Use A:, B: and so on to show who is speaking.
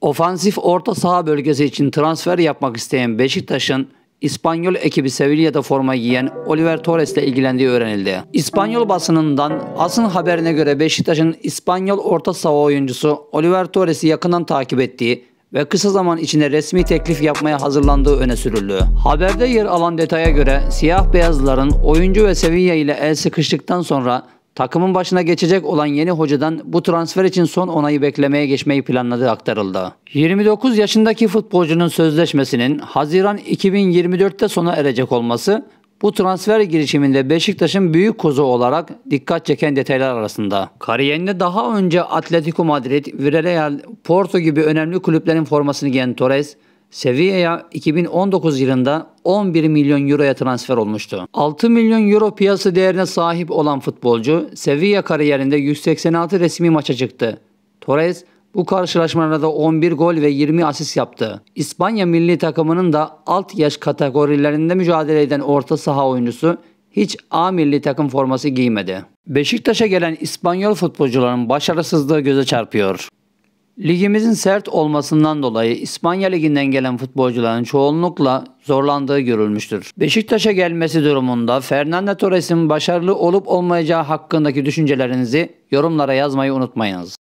A: Ofansif orta saha bölgesi için transfer yapmak isteyen Beşiktaş'ın İspanyol ekibi Sevilla'da forma giyen Oliver Torres ile ilgilendiği öğrenildi. İspanyol basınından Asın haberine göre Beşiktaş'ın İspanyol orta saha oyuncusu Oliver Torres'i yakından takip ettiği ve kısa zaman içinde resmi teklif yapmaya hazırlandığı öne sürüldü. Haberde yer alan detaya göre siyah beyazların oyuncu ve Sevilla ile el sıkıştıktan sonra Takımın başına geçecek olan yeni hocadan bu transfer için son onayı beklemeye geçmeyi planladığı aktarıldı. 29 yaşındaki futbolcunun sözleşmesinin Haziran 2024'te sona erecek olması bu transfer girişiminde Beşiktaş'ın büyük kozu olarak dikkat çeken detaylar arasında. Kariyerinde daha önce Atletico Madrid, Villarreal, Porto gibi önemli kulüplerin formasını giyen Torres, Sevilla'ya 2019 yılında 11 milyon euroya transfer olmuştu. 6 milyon euro piyasa değerine sahip olan futbolcu Sevilla kariyerinde 186 resmi maça çıktı. Torres bu karşılaşmalarda 11 gol ve 20 asist yaptı. İspanya milli takımının da alt yaş kategorilerinde mücadele eden orta saha oyuncusu hiç A milli takım forması giymedi. Beşiktaş'a gelen İspanyol futbolcuların başarısızlığı göze çarpıyor. Ligimizin sert olmasından dolayı İspanya Ligi'nden gelen futbolcuların çoğunlukla zorlandığı görülmüştür. Beşiktaş'a gelmesi durumunda Fernando Torres'in başarılı olup olmayacağı hakkındaki düşüncelerinizi yorumlara yazmayı unutmayınız.